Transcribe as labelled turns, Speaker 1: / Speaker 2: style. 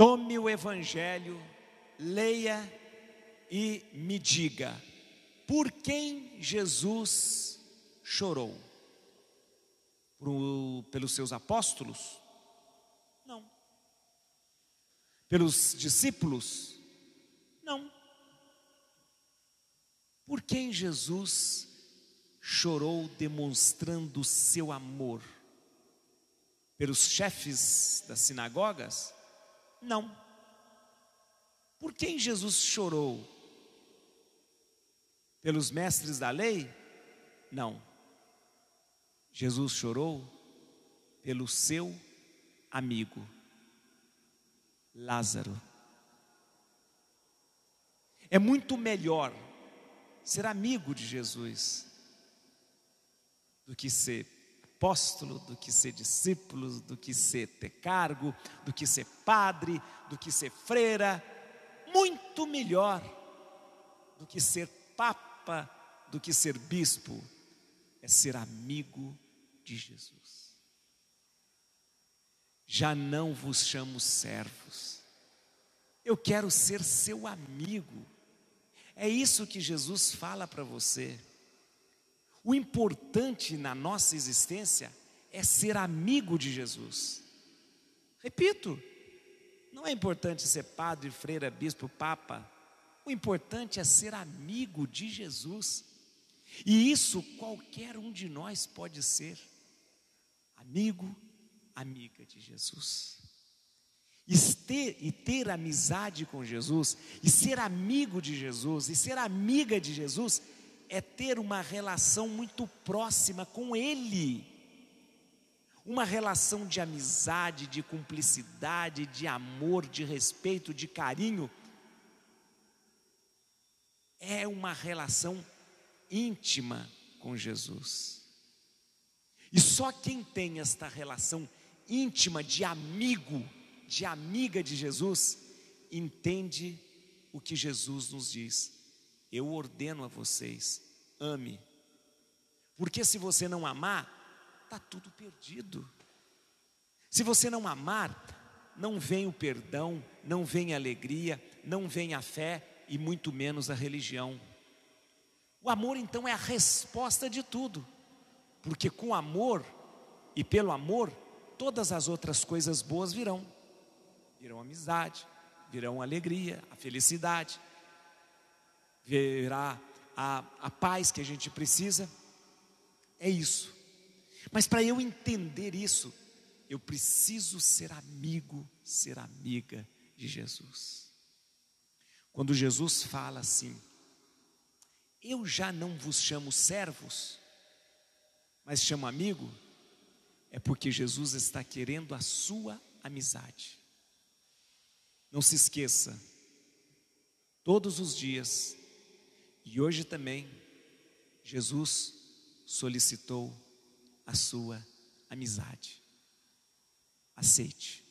Speaker 1: tome o Evangelho, leia e me diga por quem Jesus chorou? Por, pelos seus apóstolos? Não. Pelos discípulos? Não. Por quem Jesus chorou demonstrando seu amor? Pelos chefes das sinagogas? Não. Por quem Jesus chorou? Pelos mestres da lei? Não. Jesus chorou pelo seu amigo, Lázaro. É muito melhor ser amigo de Jesus do que ser apóstolo, do que ser discípulo, do que ser ter cargo, do que ser padre, do que ser freira, muito melhor do que ser papa, do que ser bispo, é ser amigo de Jesus. Já não vos chamo servos, eu quero ser seu amigo. É isso que Jesus fala para você. O importante na nossa existência é ser amigo de Jesus. Repito, não é importante ser padre, freira, bispo, papa. O importante é ser amigo de Jesus. E isso qualquer um de nós pode ser. Amigo, amiga de Jesus. E ter, e ter amizade com Jesus, e ser amigo de Jesus, e ser amiga de Jesus é ter uma relação muito próxima com Ele. Uma relação de amizade, de cumplicidade, de amor, de respeito, de carinho. É uma relação íntima com Jesus. E só quem tem esta relação íntima de amigo, de amiga de Jesus, entende o que Jesus nos diz eu ordeno a vocês, ame. Porque se você não amar, está tudo perdido. Se você não amar, não vem o perdão, não vem a alegria, não vem a fé e muito menos a religião. O amor então é a resposta de tudo, porque com amor e pelo amor, todas as outras coisas boas virão. Virão amizade, virão alegria, a felicidade, virá a, a paz que a gente precisa. É isso. Mas para eu entender isso, eu preciso ser amigo, ser amiga de Jesus. Quando Jesus fala assim, eu já não vos chamo servos, mas chamo amigo, é porque Jesus está querendo a sua amizade. Não se esqueça, todos os dias e hoje também, Jesus solicitou a sua amizade. Aceite.